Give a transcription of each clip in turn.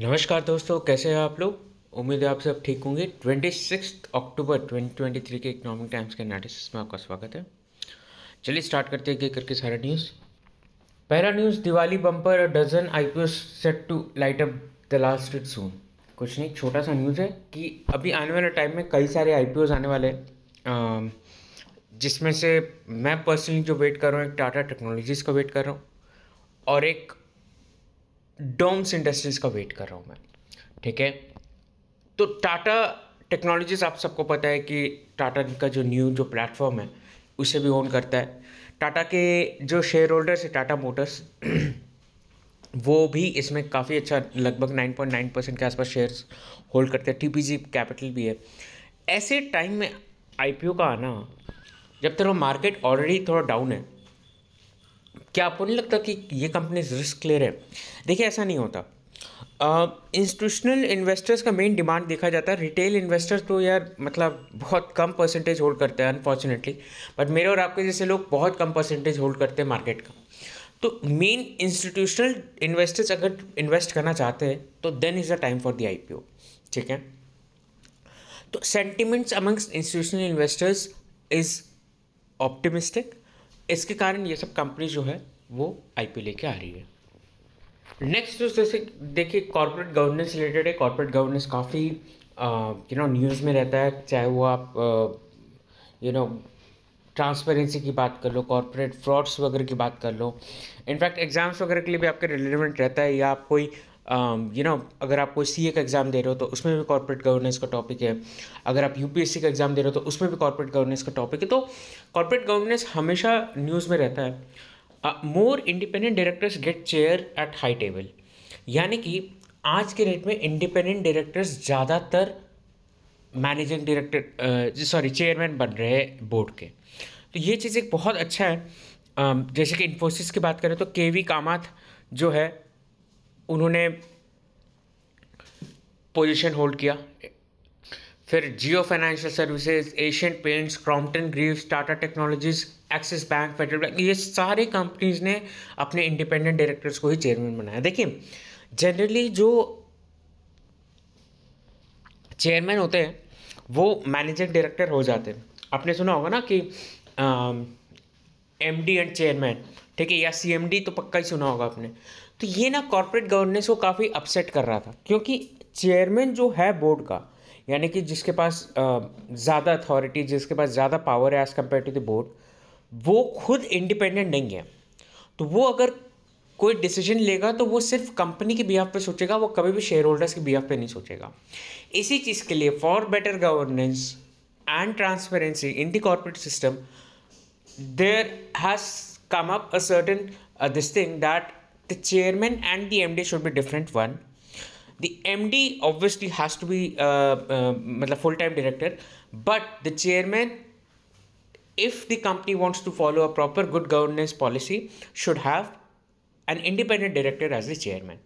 नमस्कार दोस्तों कैसे हैं आप लोग उम्मीद है आप सब ठीक होंगे twenty six October twenty twenty three के इकोनॉमिक टाइम्स के एनालिसिस में आपका स्वागत है चलिए स्टार्ट करते हैं करके सारा न्यूज़ पहला news Diwali bumper dozen I P set to light up the last it soon कुछ नहीं छोटा सा न्यूज़ है कि अभी आने वाले टाइम में कई सारे आई आने वाले हैं जिसमें से मैं पर्सनली जो वेट कर रहा हूँ एक टाटा टेक्नोलॉजीज़ का वेट कर रहा हूँ और एक डोम्स इंडस्ट्रीज़ का वेट कर रहा हूँ मैं ठीक है तो टाटा टेक्नोलॉजीज़ आप सबको पता है कि टाटा का जो न्यू जो प्लेटफॉर्म है उसे भी ओन करता है टाटा के जो शेयर होल्डर्स है टाटा मोटर्स वो भी इसमें काफ़ी अच्छा लगभग 9.9 परसेंट के आसपास शेयर्स होल्ड करते हैं टी कैपिटल भी है ऐसे टाइम में आई का आना जब तक मार्केट ऑलरेडी थोड़ा डाउन है क्या आपको नहीं लगता कि ये कंपनीज रिस्क क्लियर है देखिए ऐसा नहीं होता इंस्टीट्यूशनल uh, इन्वेस्टर्स का मेन डिमांड देखा जाता है रिटेल इन्वेस्टर्स तो यार मतलब बहुत कम परसेंटेज होल्ड करते हैं अनफॉर्चुनेटली बट मेरे और आपके जैसे लोग बहुत कम परसेंटेज होल्ड करते हैं मार्केट का तो मेन इंस्टीट्यूशनल इन्वेस्टर्स अगर इन्वेस्ट करना चाहते हैं तो then is the time for the I ठीक है तो sentiments amongst institutional investors is optimistic इसके कारण ये सब कंपनी जो है वो आई लेके आ रही है नेक्स्ट जो तो जैसे देखिए कॉर्पोरेट गवर्नेंस रिलेटेड है कॉर्पोरेट गवर्नेंस काफ़ी यू नो न्यूज़ में रहता है चाहे वो आप यू नो ट्रांसपेरेंसी की बात कर लो कॉर्पोरेट फ्रॉड्स वगैरह की बात कर लो इनफैक्ट एग्ज़ाम्स वगैरह के लिए भी आपके रिलेवेंट रहता है या आप कोई यू um, नो अगर आप कोई सी का एग्ज़ाम दे रहे हो तो उसमें भी कॉर्पोरेट गवर्नेंस का टॉपिक है अगर आप यू का एग्ज़ाम दे रहे हो तो उसमें भी कॉर्पोरेट गवर्नेंस का टॉपिक है तो कॉर्पोरेट गवर्नेंस हमेशा न्यूज़ में रहता है more independent directors get chair at high table यानी कि आज के डेट में इंडिपेंडेंट डायरेक्टर्स ज़्यादातर मैनेजिंग डायरेक्टर सॉरी चेयरमैन बन रहे हैं बोर्ड के तो ये चीज़ एक बहुत अच्छा है um, जैसे कि इन्फोसिस की बात करें तो के वी कामात जो है उन्होंने पोजीशन होल्ड किया फिर Jio Financial Services Asian Paints Crompton Greaves Tata Technologies Axis Bank Federal Bank ये सारे कंपनीज ने अपने इंडिपेंडेंट डायरेक्टर्स को ही चेयरमैन बनाया देखिए जनरली जो चेयरमैन होते हैं वो मैनेजिंग डायरेक्टर हो जाते हैं आपने सुना होगा ना कि आ, एम एंड चेयरमैन ठीक है या सी तो पक्का ही सुना होगा आपने तो ये ना कॉरपोरेट गवर्नेंस को काफ़ी अपसेट कर रहा था क्योंकि चेयरमैन जो है बोर्ड का यानी कि जिसके पास ज़्यादा अथॉरिटी जिसके पास ज़्यादा पावर है as compare to the board वो खुद इंडिपेंडेंट नहीं है तो वो अगर कोई डिसीजन लेगा तो वो सिर्फ कंपनी के बिहाफ पे सोचेगा वो कभी भी शेयर होल्डर्स के बिहाफ पे नहीं सोचेगा इसी चीज़ के लिए for better governance and transparency in the corporate system there has come up a certain uh, this thing that the chairman and the MD should be different one. The MD obviously has to be uh, uh full time director, but the chairman, if the company wants to follow a proper good governance policy, should have an independent director as the chairman.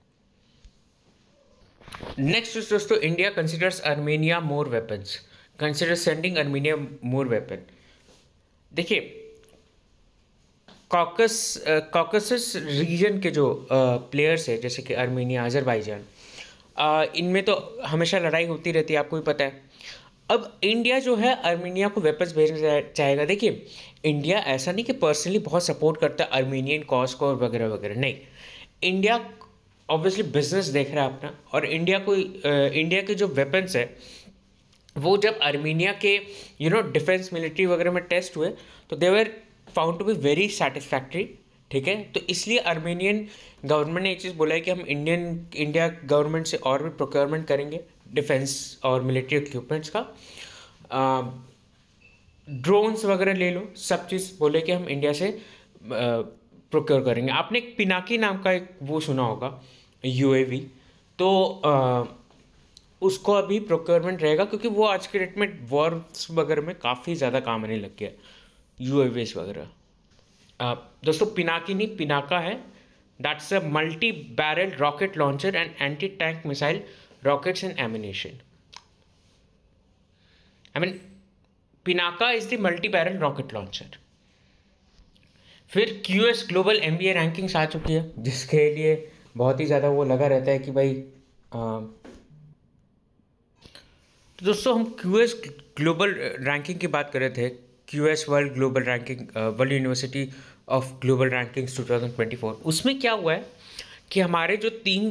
Next is दोस्तों India considers Armenia more weapons. Consider sending Armenia more weapon. देखिए काकस Caucasus reason के जो players uh, है जैसे कि Armenia Azerbaijan uh, इनमें तो हमेशा लड़ाई होती रहती है आपको भी पता है अब इंडिया जो है आर्मेनिया को वेपन्स भेजना चाहेगा देखिए इंडिया ऐसा नहीं कि पर्सनली बहुत सपोर्ट करता है आर्मेनियन कॉज को और वगैरह वगैरह नहीं इंडिया ऑब्वियसली बिजनेस देख रहा है अपना और इंडिया को इंडिया uh, के जो वेपन्स है वो जब आर्मेनिया के यू नो डिफेंस मिलिट्री वगैरह में टेस्ट हुए तो they were found to be very satisfactory ठीक है तो इसलिए आर्मेनियन गवर्नमेंट ने ये चीज़ बोला है कि हम इंडियन इंडिया गवर्नमेंट से और भी प्रोक्योरमेंट करेंगे डिफेंस और मिलिट्री इक्विपमेंट्स का ड्रोन्स वगैरह ले लो सब चीज़ बोले कि हम इंडिया से प्रोक्योर करेंगे आपने एक पिनाकी नाम का एक वो सुना होगा यू तो आ, उसको अभी प्रोक्योरमेंट रहेगा क्योंकि वो आज के डेट में वॉर्स वगैरह में काफ़ी ज़्यादा काम आने लग गया है यू वगैरह दोस्तों पिनाकी नहीं पिनाका है that's a multi barrel rocket launcher and anti tank missile rockets and ammunition I mean Pinaka is the multi barrel rocket launcher फिर Q S global M B A rankings आ चुकी है जिसके लिए बहुत ही ज़्यादा वो लगा रहता है कि भाई आ, तो दोस्तों हम क्यू एस ग्लोबल रैंकिंग की बात कर रहे थे Q S world global ranking world university of global rankings 2024 उसमें क्या हुआ है कि हमारे जो तीन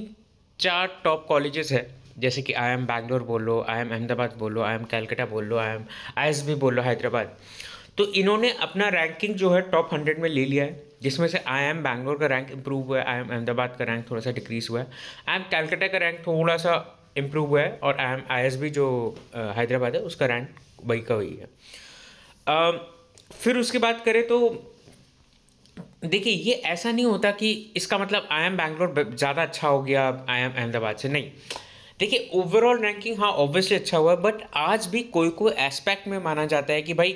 चार टॉप कॉलेजेस हैं जैसे कि आई एम बैंगलोर बोलो आई एम अहमदाबाद बोलो आई एम कैलकटा बोलो I M I S B बोलो हैदराबाद तो इन्होंने अपना रैंकिंग जो है टॉप हंड्रेड में ले लिया है जिसमें से आई एम बैंगलोर का रैंक इम्प्रूव हुआ है आई एम अहमदाबाद का रैंक थोड़ा सा डिक्रीज हुआ है आई एम कैलकटा का रैंक थोड़ा सा इम्प्रूव हुआ है और I M I S B जो हैदराबाद uh, है उसका रैंक वही का वही है फिर उसके बाद करें तो देखिए ये ऐसा नहीं होता कि इसका मतलब आई एम बैंगलोर ज़्यादा अच्छा हो गया आई एम अहमदाबाद से नहीं देखिए ओवरऑल रैंकिंग हाँ ऑब्वियसली अच्छा हुआ बट आज भी कोई कोई एस्पेक्ट में माना जाता है कि भाई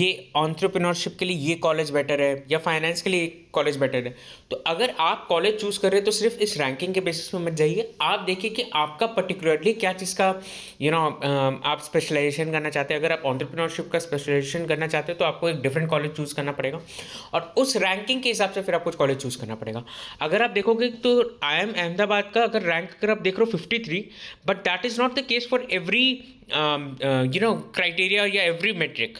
ये ऑन्ट्रप्रिनरशिप के लिए ये कॉलेज बेटर है या फाइनेंस के लिए कॉलेज बेटर है तो अगर आप कॉलेज चूज़ कर रहे हैं तो सिर्फ इस रैंकिंग के बेसिस पर मत जाइए आप देखिए कि आपका पर्टिकुलरली क्या चीज़ का यू you नो know, आप स्पेशलाइजेशन करना चाहते हैं अगर आप ऑन्टरप्रीनरशिप का स्पेशलाइजेशन करना चाहते हो तो आपको एक डिफरेंट कॉलेज चूज़ करना पड़ेगा और उस रैंकिंग के हिसाब से फिर आपको कॉलेज चूज़ करना पड़ेगा अगर आप देखोगे तो आई एम अहमदाबाद का अगर रैंक अगर आप देख रहे हो fifty three but that is not the case for every you know criteria या एवरी मेट्रिक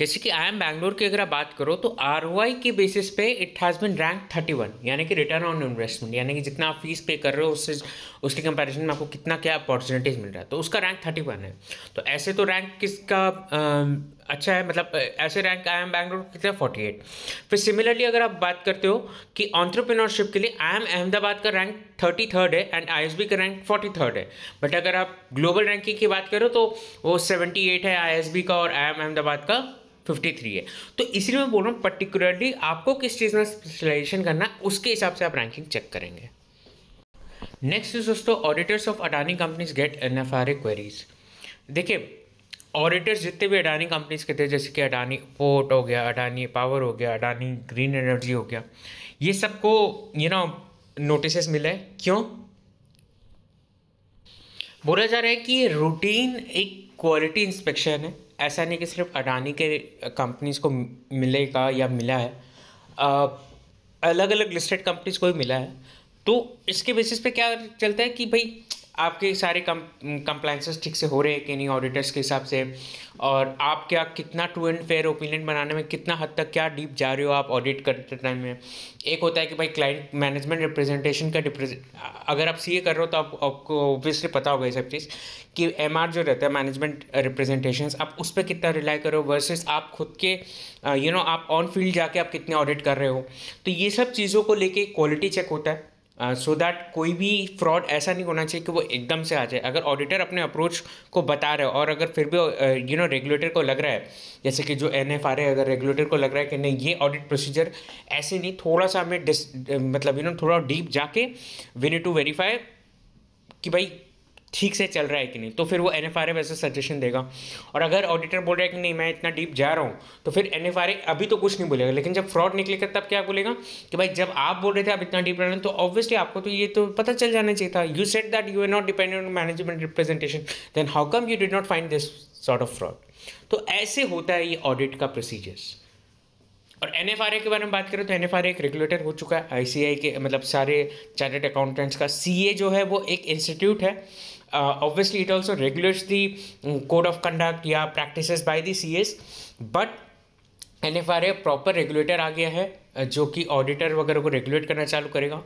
जैसे कि आई एम बैंगलोर की अगर आप बात करो तो आर के बेसिस पे इट हैज़ बिन रैंक 31 यानी कि रिटर्न ऑन इन्वेस्टमेंट यानी कि जितना आप फीस पे कर रहे हो उससे उसके कंपैरिजन में आपको कितना क्या अपॉर्चुनिटीज़ मिल रहा है तो उसका रैंक 31 है तो ऐसे तो रैंक किसका आ, अच्छा है मतलब ऐसे रैंक आई एम बैंगलोर कितना फोर्टी एट फिर सिमिलरली अगर आप बात करते हो कि ऑन्ट्रप्रिनरशिप के लिए आई एम अहमदाबाद का रैंक थर्टी थर्ड है एंड आई का रैंक फोर्टी थर्ड है बट अगर आप ग्लोबल रैंकिंग की बात करो तो वो सेवेंटी एट है आई का और आई एम अहमदाबाद का फिफ्टी थ्री है तो इसलिए मैं बोल रहा हूँ पर्टिकुलरली आपको किस चीज़ में स्पेशलाइजेशन करना है उसके हिसाब से आप रैंकिंग चेक करेंगे नेक्स्ट इज दोस्तों auditors of Adani companies get N F R A queries देखिए ऑडिटर्स जितने भी अडानी कंपनीज के थे जैसे कि अडानी पोर्ट हो गया अडानी पावर हो गया अडानी ग्रीन एनर्जी हो गया ये सबको यू नो नोटिस मिले क्यों बोला जा रहा है कि रूटीन एक क्वालिटी इंस्पेक्शन है ऐसा नहीं कि सिर्फ अडानी के कंपनीज़ को मिलेगा या मिला है अलग अलग लिस्टेड कंपनीज़ को भी मिला है तो इसके बेसिस पे क्या चलता है कि भाई आपके सारे कम कंप्लाइंसेस mm, ठीक से हो रहे हैं कि नहीं ऑडिटर्स के हिसाब से और आप क्या कितना ट्रू एंड फेयर ओपिनियन बनाने में कितना हद तक क्या डीप जा रहे हो आप ऑडिट करते टाइम में एक होता है कि भाई क्लाइंट मैनेजमेंट रिप्रेजेंटेशन का अगर आप सी कर रहे हो तो आप, आपको ऑब्वियसली पता होगा ये सब चीज़ कि एम जो रहता है मैनेजमेंट रिप्रेजेंटेशन आप उस पर कितना रिलाई करो वर्सेज़ आप खुद के यू uh, नो आप ऑन फील्ड जाके आप कितने ऑडिट कर रहे हो तो ये सब चीज़ों को लेके क्वालिटी चेक होता है सो uh, दैट कोई भी फ्रॉड ऐसा नहीं होना चाहिए कि वो एकदम से आ जाए अगर ऑडिटर अपने अप्रोच को बता रहे हो और अगर फिर भी यू नो रेगुलेटर को लग रहा है जैसे कि जो एन एफ आर है अगर रेगुलेटर को लग रहा है कि नहीं ये ऑडिट प्रोसीजर ऐसे नहीं थोड़ा सा हमें uh, मतलब यू नो थोड़ा डीप जाके वी नीड टू वेरीफाई कि भाई ठीक से चल रहा है कि नहीं तो फिर वो एन एफ आर ए वैसे सजेशन देगा और अगर ऑडिटर बोल रहा है कि नहीं मैं इतना डीप जा रहा हूँ तो फिर एन एफ आर ए अभी तो कुछ नहीं बोलेगा लेकिन जब फ्रॉड निकलेगा तब क्या बोलेगा कि भाई जब आप बोल रहे थे आप इतना डीप हैं तो ऑब्वियसली आपको तो ये तो पता चल जाना चाहिए था you said that you are not dependent on management representation then how come you did not find this sort of fraud तो ऐसे होता है ये ऑडिट का प्रोसीजर्स और एन के बारे में बात करें तो एन एक रेगुलेटर हो चुका है आई के मतलब सारे चार्टेड अकाउंटेंट्स का सी जो है वो एक इंस्टीट्यूट है Uh, obviously, it also regulates the mm, code of conduct या practices by the CS, but N F R A proper regulator आ गया है uh, जो कि ऑडिटर वगैरह को रेगुलेट करना चालू करेगा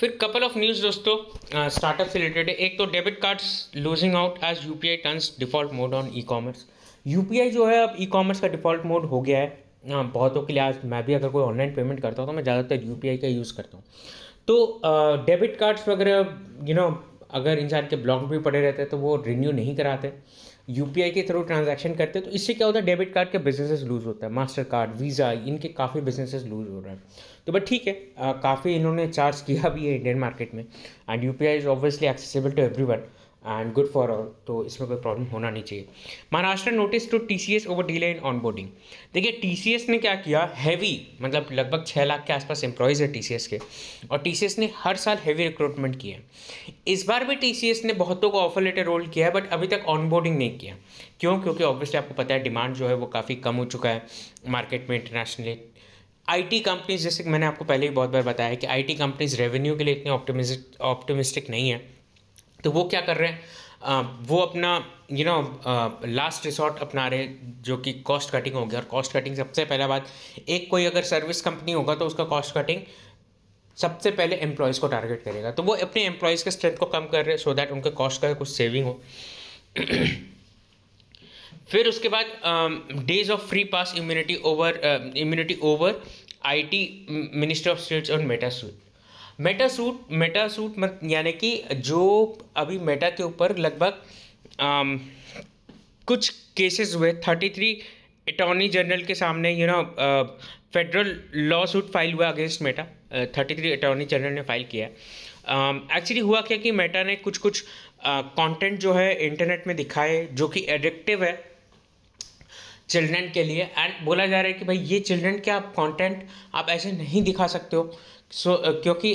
फिर कपल ऑफ न्यूज़ दोस्तों स्टार्टअप से रिलेटेड है एक तो debit cards losing out as U P I turns default mode on e commerce U P I जो है अब ई कॉमर्स का डिफॉल्ट मोड हो गया है हाँ, बहुतों के लिए आज मैं भी अगर कोई ऑनलाइन पेमेंट करता हूँ तो मैं ज़्यादातर यू पी आई का यूज़ करता हूँ तो डेबिट uh, कार्ड्स वगैरह यू नो अगर इंसान के ब्लॉक भी पड़े रहते हैं तो वो रिन्यू नहीं कराते यू के थ्रू ट्रांजेक्शन करते तो इससे क्या होता है डेबिट कार्ड के बिजनेसेस लूज़ होता है मास्टर कार्ड वीज़ा इनके काफ़ी बिजनेसेस लूज़ हो रहे हैं तो बट ठीक है काफ़ी इन्होंने चार्ज किया भी है इंडियन मार्केट में and U P I is obviously accessible to everyone and good for all तो इसमें कोई प्रॉब्लम होना नहीं चाहिए Maharashtra notice to T C S over delay in onboarding देखिए टी सी एस ने क्या किया हैवी मतलब लगभग छः लाख के आसपास एम्प्लॉयज़ है टी सी एस के और टी सी एस ने हर साल हैवी रिक्रूटमेंट किया है इस बार भी टी सी एस ने बहुतों को ऑफर लेटर रोल किया है बट अभी तक ऑन बोर्डिंग नहीं किया क्यों क्योंकि ऑब्वियसली आपको पता है डिमांड जो है वो काफ़ी कम हो चुका है मार्केट में इंटरनेशनली आई टी कंपनीज जैसे कि मैंने आपको पहले ही बहुत बार बताया कि आई टी कंपनीज रेवेन्यू के लिए इतने ऑप्टोमिस्टिक नहीं है तो वो क्या कर रहे हैं आ, वो अपना यू नो लास्ट रिसोर्ट अपना रहे जो कि कॉस्ट कटिंग हो गया और कॉस्ट कटिंग सबसे पहला बात एक कोई अगर सर्विस कंपनी होगा तो उसका कॉस्ट कटिंग सबसे पहले एम्प्लॉयज़ को टारगेट करेगा तो वो अपने एम्प्लॉयज़ के स्ट्रेंथ को कम कर रहे हैं सो दैट उनके कॉस्ट का कुछ सेविंग हो फिर उसके बाद days of free pass immunity over immunity over IT ministry of states और Meta sweet Meta suit Meta suit मत यानी कि जो अभी मेटा के ऊपर लगभग कुछ केसेस हुए थर्टी थ्री अटॉर्नी जनरल के सामने you know federal lawsuit file हुआ against Meta thirty three attorney general ने फाइल किया एक्चुअली हुआ क्या कि मेटा ने कुछ कुछ कंटेंट uh, जो है इंटरनेट में दिखाए जो कि एडिक्टिव है चिल्ड्रन के लिए एंड बोला जा रहा है कि भाई ये चिल्ड्रन के आप कंटेंट आप ऐसे नहीं दिखा सकते हो सो uh, क्योंकि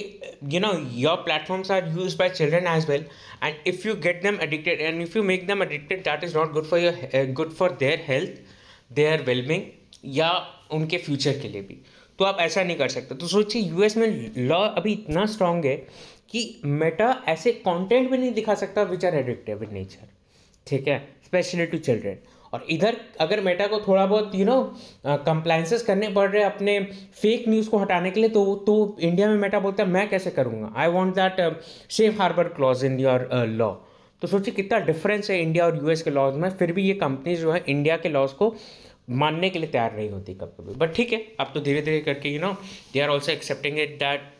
you know your platforms are use by children as well and if you get them addicted and if you make them addicted that is not good for your good for their health their wellbeing या उनके future के लिए भी तो आप ऐसा नहीं कर सकते तो सोचिए यू एस में लॉ अभी इतना स्ट्रांग है कि मेटा ऐसे कॉन्टेंट भी नहीं दिखा सकता विच आर एडिक्टिव नेचर ठीक है स्पेशली टू चिल्ड्रेन और इधर अगर मेटा को थोड़ा बहुत यू नो कंप्लाइंसेस करने पड़ रहे अपने फेक न्यूज़ को हटाने के लिए तो तो इंडिया में मेटा बोलता है मैं कैसे करूँगा I want that safe harbour clause in your law तो सोचिए कितना डिफरेंस है इंडिया और यूएस के लॉज में फिर भी ये कंपनीज जो है इंडिया के लॉज को मानने के लिए तैयार नहीं होती कभी कभी बट ठीक है अब तो धीरे धीरे करके you know they are also accepting it that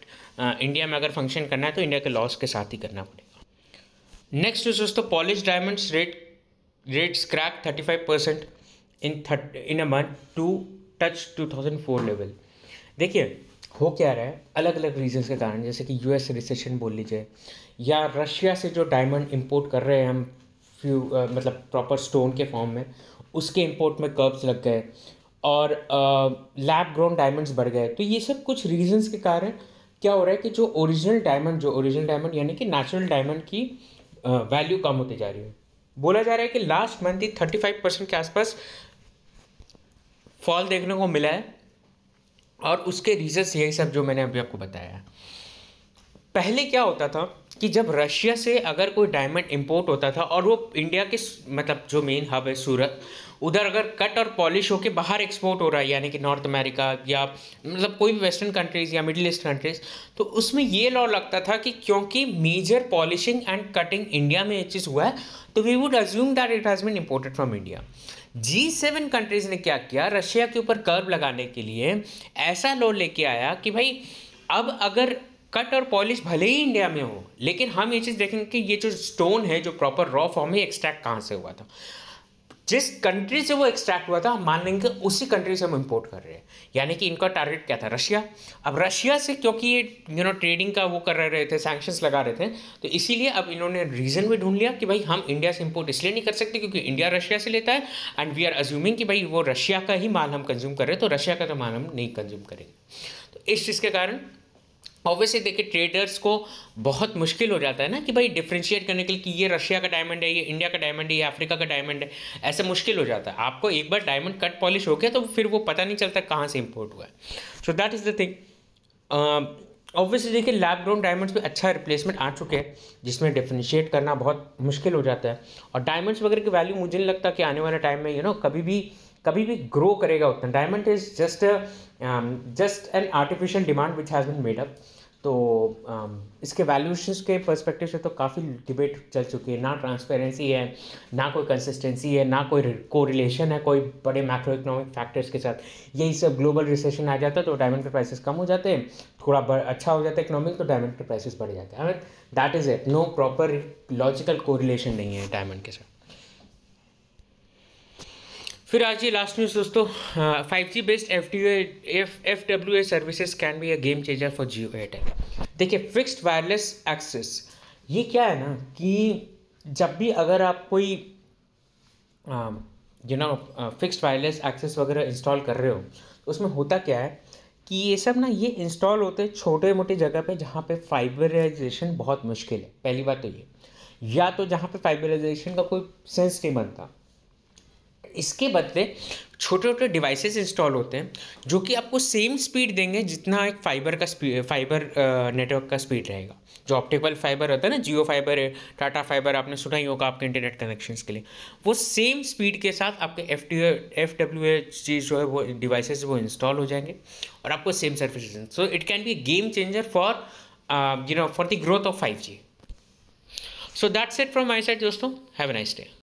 India में अगर फंक्शन करना है तो इंडिया के लॉस के साथ ही करना पड़ेगा नेक्स्ट जो दोस्तों polish diamonds rate rates cracked 35% in thir- in a month to touch 2004 level देखिए हो क्या रहा है अलग अलग रीजंस के कारण जैसे कि यूएस रिसेशन बोल लीजिए या रशिया से जो डायमंड इंपोर्ट कर रहे हैं हम फ्यू मतलब प्रॉपर स्टोन के फॉर्म में उसके इंपोर्ट में कर्ब्स लग गए और लैब ग्रोन डायमंड्स बढ़ गए तो ये सब कुछ रीजंस के कारण क्या हो रहा है कि जो ओरिजिनल डायमंड जो ओरिजिनल डायमंड यानी कि नेचुरल डायमंड की वैल्यू कम होती जा रही है बोला जा रहा है कि लास्ट मंथ ही थर्टी फाइव परसेंट के आसपास फॉल देखने को मिला है और उसके रीजन्स यही सब जो मैंने अभी आपको बताया पहले क्या होता था कि जब रशिया से अगर कोई डायमंड इंपोर्ट होता था और वो इंडिया के मतलब जो मेन हब है सूरत उधर अगर कट और पॉलिश होकर बाहर एक्सपोर्ट हो रहा है यानी कि नॉर्थ अमेरिका या मतलब कोई भी वेस्टर्न कंट्रीज़ या मिडिल ईस्ट कंट्रीज़ तो उसमें ये लॉ लगता था कि क्योंकि major polishing and cutting India में ये चीज़ हुआ है तो we would assume that it has been imported from India G seven countries ने क्या किया रशिया के ऊपर कर्व लगाने के लिए ऐसा लॉ लेके आया कि भाई अब अगर कट और पॉलिश भले ही इंडिया में हो लेकिन हम ये चीज़ देखेंगे कि ये जो स्टोन है जो प्रॉपर रॉ फॉर्म है एक्सट्रैक्ट कहाँ से हुआ था जिस कंट्री से वो एक्सट्रैक्ट हुआ था हम मान लेंगे उसी कंट्री से हम इम्पोर्ट कर रहे हैं यानी कि इनका टारगेट क्या था रशिया अब रशिया से क्योंकि ये यू नो ट्रेडिंग का वो कर रहे थे सैंक्शंस लगा रहे थे तो इसीलिए अब इन्होंने रीज़न भी ढूंढ लिया कि भाई हम इंडिया से इम्पोर्ट इसलिए नहीं कर सकते क्योंकि इंडिया रशिया से लेता है एंड वी आर अज्यूमिंग कि भाई वो रशिया का ही माल हम कंज्यूम कर रहे हैं तो रशिया का तो माल हम नहीं कंज्यूम करेंगे तो इस चीज़ के कारण ऑब्वियसली देखिए ट्रेडर्स को बहुत मुश्किल हो जाता है ना कि भाई डिफ्रेंशिएट करने के लिए कि ये रशिया का डायमंड है ये इंडिया का डायमंड है ये अफ्रीका का डायमंड है ऐसे मुश्किल हो जाता है आपको एक बार डायमंड कट पॉलिश हो गया तो फिर वो पता नहीं चलता कहाँ से इम्पोर्ट हुआ है so that is the thing obviously देखिए लैब ग्रोन डायमंड्स में अच्छा रिप्लेसमेंट आ चुके हैं जिसमें डिफ्रेंशिएट करना बहुत मुश्किल हो जाता है और डायमंड्स वगैरह की वैल्यू मुझे नहीं लगता कि आने वाले टाइम में यू you नो know, कभी भी कभी भी ग्रो करेगा उतना diamond is just just an artificial demand which has been made up तो um, इसके वैल्यूशन के परस्पेक्टिव से तो काफ़ी डिबेट चल चुकी है ना ट्रांसपेरेंसी है ना कोई कंसिस्टेंसी है ना कोई कोरिलेशन है कोई बड़े मैक्रो इकोनॉमिक फैक्टर्स के साथ यही सब ग्लोबल रिसेशन आ जाता है तो डायमंड के प्राइसेस कम हो जाते हैं थोड़ा अच्छा हो जाता है इकोनॉमिक तो डायमंड के प्राइसेस बढ़ जाते हैं that is it no proper logical correlation नहीं है डायमंड के साथ फिर आज ये लास्ट न्यूज़ दोस्तों five G based F D F F W A services can be a game changer for Jio Airtel देखिए फिक्स्ड वायरलेस एक्सेस ये क्या है ना कि जब भी अगर आप कोई you know fixed wireless access वगैरह इंस्टॉल कर रहे हो तो उसमें होता क्या है कि ये सब ना ये इंस्टॉल होते छोटे मोटे जगह पे जहाँ पे फाइबराइजेशन बहुत मुश्किल है पहली बात तो ये या तो जहाँ पे फाइबराइजेशन का कोई सेंस नहीं बनता इसके बदले छोटे छोटे डिवाइसेस इंस्टॉल होते हैं जो कि आपको सेम स्पीड देंगे जितना एक फाइबर का स्पीड फाइबर नेटवर्क का स्पीड रहेगा जो ऑप्टिकल फाइबर होता है ना जियो फाइबर है टाटा फाइबर आपने सुना ही होगा आपके इंटरनेट कनेक्शन के लिए वो सेम स्पीड के साथ आपके F T F W H जो है वो डिवाइसेज वो इंस्टॉल हो जाएंगे और आपको same service so it can be game changer for you know for the growth of five G so that's it from my side दोस्तों हैव एन नाइस डे